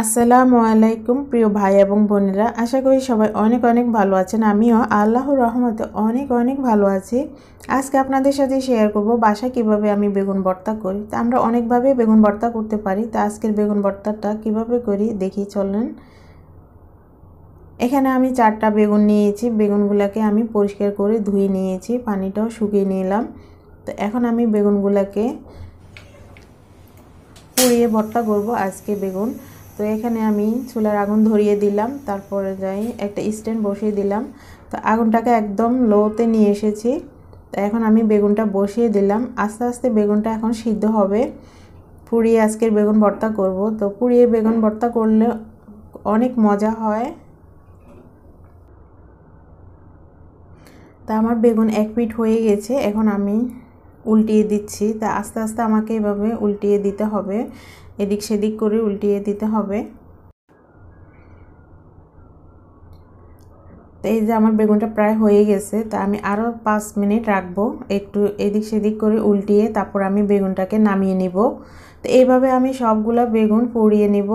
আসসালামু আলাইকুম প্রিয় ভাই এবং বোনেরা আশা করি সবাই অনেক অনেক ভালো আছেন আমিও আল্লাহর রহমতে অনেক অনেক ভালো আছি আজকে আপনাদের সাথে শেয়ার করব বাসা কিভাবে আমি বেগুন ভর্তা করি তা আমরা অনেকভাবে বেগুন ভর্তা করতে পারি তা আজকের বেগুন ভর্তাটা কিভাবে করি দেখি চলেন এখানে আমি চারটা বেগুন নিয়েছি বেগুনগুলোকে আমি পরিষ্কার করে ধুয়ে নিয়েছি পানিটাও শুকিয়ে নিলাম তো এখন আমি বেগুনগুলোকে পুড়িয়ে ভর্তা করব আজকে বেগুন তো এখানে আমি চুলার আগুন ধরিয়ে দিলাম তারপরে যাই একটা স্ট্যান্ড বসিয়ে দিলাম তো আগুনটাকে একদম লোতে নিয়ে এসেছি তো এখন আমি বেগুনটা বসিয়ে দিলাম আস্তে আস্তে বেগুনটা এখন সিদ্ধ হবে পুড়িয়ে আজকের বেগুন ভর্তা করব তো পুড়িয়ে বেগুন ভর্তা করলে অনেক মজা হয় তা আমার বেগুন এক পিট হয়ে গেছে এখন আমি উল্টিয়ে দিচ্ছি তা আস্তে আস্তে আমাকে এভাবে উল্টিয়ে দিতে হবে এদিক সেদিক করে উল্টিয়ে দিতে হবে তো এই যে আমার বেগুনটা প্রায় হয়ে গেছে তা আমি আরও পাঁচ মিনিট রাখবো একটু এদিক সেদিক করে উল্টিয়ে তারপর আমি বেগুনটাকে নামিয়ে নিব তো এইভাবে আমি সবগুলা বেগুন পুড়িয়ে নিব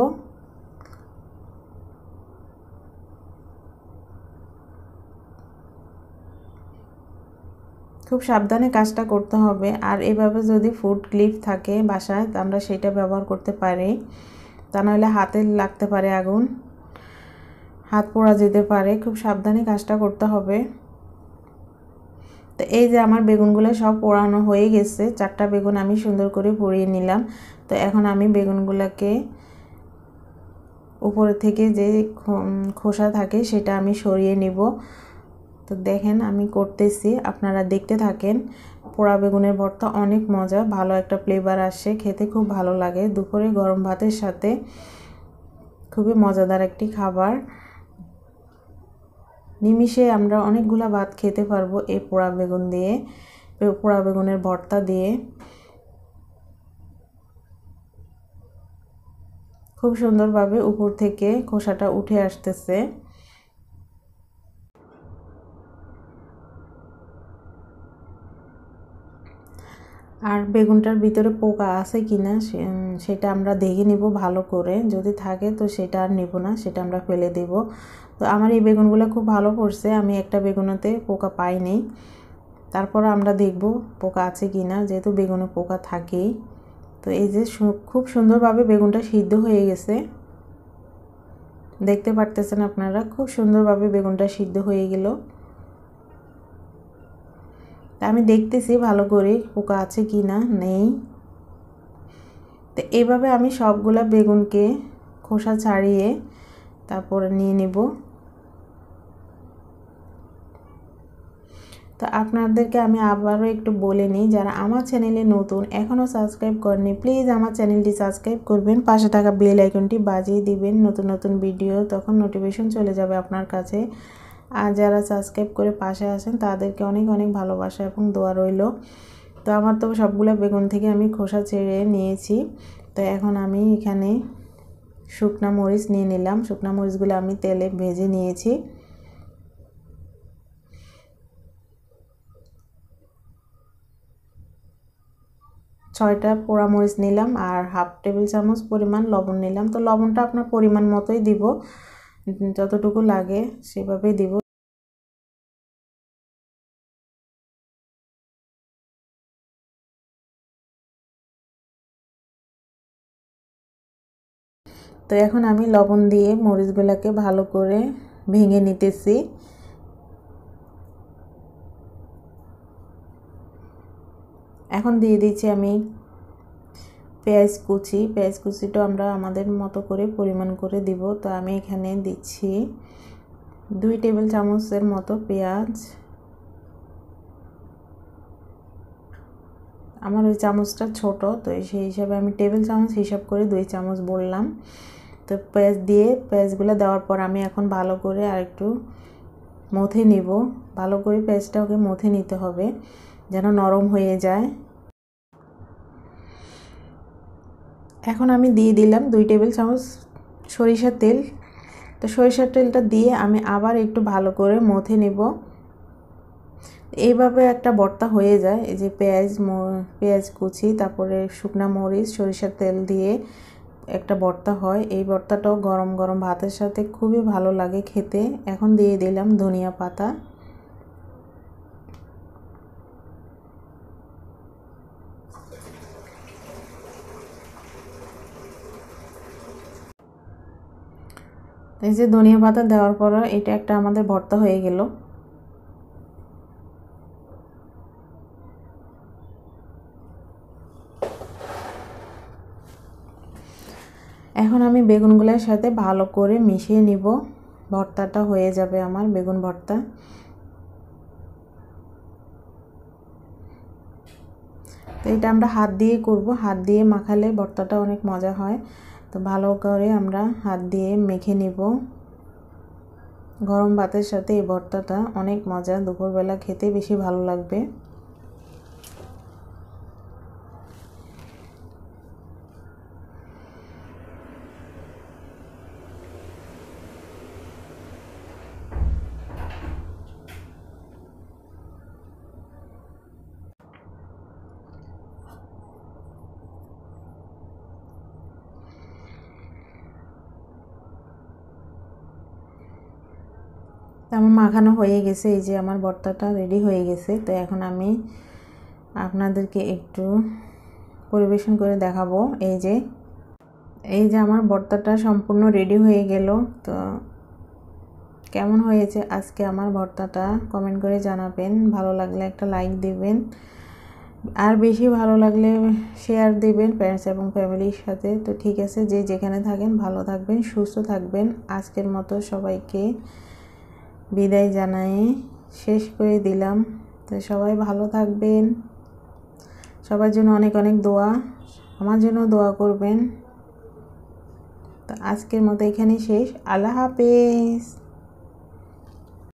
খুব সাবধানে কাজটা করতে হবে আর এভাবে যদি ফুড ক্লিপ থাকে বাসায় আমরা সেটা ব্যবহার করতে পারি তা নাহলে হাতে লাগতে পারে আগুন হাত পোড়া যেতে পারে খুব সাবধানে কাজটা করতে হবে তো এই যে আমার বেগুনগুলো সব পোড়ানো হয়ে গেছে চারটা বেগুন আমি সুন্দর করে পুড়িয়ে নিলাম তো এখন আমি বেগুনগুলোকে উপরে থেকে যে খোসা থাকে সেটা আমি সরিয়ে নিব তো দেখেন আমি করতেছি আপনারা দেখতে থাকেন পোড়া বেগুনের ভর্তা অনেক মজা ভালো একটা ফ্লেভার আসে খেতে খুব ভালো লাগে দুপুরে গরম ভাতের সাথে খুবই মজাদার একটি খাবার নিমিষে আমরা অনেকগুলা ভাত খেতে পারবো এই পোড়া বেগুন দিয়ে পোড়া বেগুনের ভর্তা দিয়ে খুব সুন্দরভাবে উপর থেকে খোসাটা উঠে আসতেছে আর বেগুনটার ভিতরে পোকা আছে কি না সেটা আমরা দেখে নিব ভালো করে যদি থাকে তো সেটা আর নেব না সেটা আমরা ফেলে দেব তো আমার এই বেগুনগুলো খুব ভালো পড়ছে আমি একটা বেগুনেতে পোকা পাইনি তারপর আমরা দেখব পোকা আছে কি না যেহেতু বেগুনে পোকা থাকেই তো এই যে খুব সুন্দরভাবে বেগুনটা সিদ্ধ হয়ে গেছে দেখতে পারতেছেন আপনারা খুব সুন্দরভাবে বেগুনটা সিদ্ধ হয়ে গেল তা আমি দেখতেছি ভালো করে পোকা আছে কি না নেই তো এইভাবে আমি সবগুলা বেগুনকে খোসা ছাড়িয়ে তারপরে নিয়ে নেব তো আপনাদেরকে আমি আবারও একটু বলে নিই যারা আমার চ্যানেলে নতুন এখনও সাবস্ক্রাইব করেনি প্লিজ আমার চ্যানেলটি সাবস্ক্রাইব করবেন পাশে থাকা বেল আইকনটি বাজিয়ে দিবেন নতুন নতুন ভিডিও তখন নোটিফিকেশন চলে যাবে আপনার কাছে আর যারা সাবস্ক্রাইব করে পাশে আসেন তাদেরকে অনেক অনেক ভালোবাসা এবং দোয়া রইল তো আমার তো সবগুলো বেগুন থেকে আমি খোসা ছেড়ে নিয়েছি তো এখন আমি এখানে শুকনা মরিচ নিয়ে নিলাম শুকনা মরিচগুলো আমি তেলে ভেজে নিয়েছি ছয়টা পোড়ামরিচ নিলাম আর হাফ টেবিল চামচ পরিমাণ লবণ নিলাম তো লবণটা আপনার পরিমাণ মতোই দিব যতটুকু লাগে সেভাবেই দেব তো এখন আমি লবণ দিয়ে মরিচগুলোকে ভালো করে ভেঙে নিতেছি এখন দিয়ে দিচ্ছি আমি পেঁয়াজ কুচি পেঁয়াজ কুচিটা আমরা আমাদের মতো করে পরিমাণ করে দিব তো আমি এখানে দিচ্ছি দুই টেবিল চামচের মতো পেঁয়াজ আমার ওই চামচটা ছোট তো সেই হিসাবে আমি টেবিল চামচ হিসাব করে দুই চামচ বললাম তো পেঁয়াজ দিয়ে পেঁয়াজগুলো দেওয়ার পর আমি এখন ভালো করে আর একটু মথে নিব ভালো করে পেঁয়াজটা ওকে মথে নিতে হবে যেন নরম হয়ে যায় এখন আমি দিয়ে দিলাম দুই টেবিল চামচ সরিষার তেল তো সরিষার তেলটা দিয়ে আমি আবার একটু ভালো করে মথে নেব এইভাবে একটা বর্তা হয়ে যায় এই যে পেঁয়াজ পেঁয়াজ কুচি তারপরে শুকনা মরিচ সরিষার তেল দিয়ে একটা বর্তা হয় এই বর্তাটাও গরম গরম ভাতের সাথে খুবই ভালো লাগে খেতে এখন দিয়ে দিলাম ধনিয়া পাতা এই যে ধনিয়া পাতা দেওয়ার পরও এটা একটা আমাদের ভর্তা হয়ে গেল এখন আমি বেগুনগুলোর সাথে ভালো করে মিশিয়ে নিব ভর্তাটা হয়ে যাবে আমার বেগুন ভর্তা তো এটা আমরা হাত দিয়ে করব হাত দিয়ে মাখালে ভর্তাটা অনেক মজা হয় তো ভালো করে আমরা হাত দিয়ে মেখে নিব গরম ভাতের সাথে এই ভর্তাটা অনেক মজা দুপুরবেলা খেতে বেশি ভালো লাগবে আমার মাখানো হয়ে গেছে এই যে আমার ভর্তাটা রেডি হয়ে গেছে তো এখন আমি আপনাদেরকে একটু পরিবেশন করে দেখাবো এই যে এই যে আমার ভর্তাটা সম্পূর্ণ রেডি হয়ে গেল তো কেমন হয়েছে আজকে আমার ভর্তাটা কমেন্ট করে জানাবেন ভালো লাগলে একটা লাইক দেবেন আর বেশি ভালো লাগলে শেয়ার দিবেন প্যারেন্টস এবং ফ্যামিলির সাথে তো ঠিক আছে যে যেখানে থাকেন ভালো থাকবেন সুস্থ থাকবেন আজকের মতো সবাইকে বিদায় জানাই শেষ করে দিলাম তো সবাই ভালো থাকবেন সবার জন্য অনেক অনেক দোয়া আমার জন্য দোয়া করবেন তো আজকের মতো এখানে শেষ আল্লাহ হাফেজ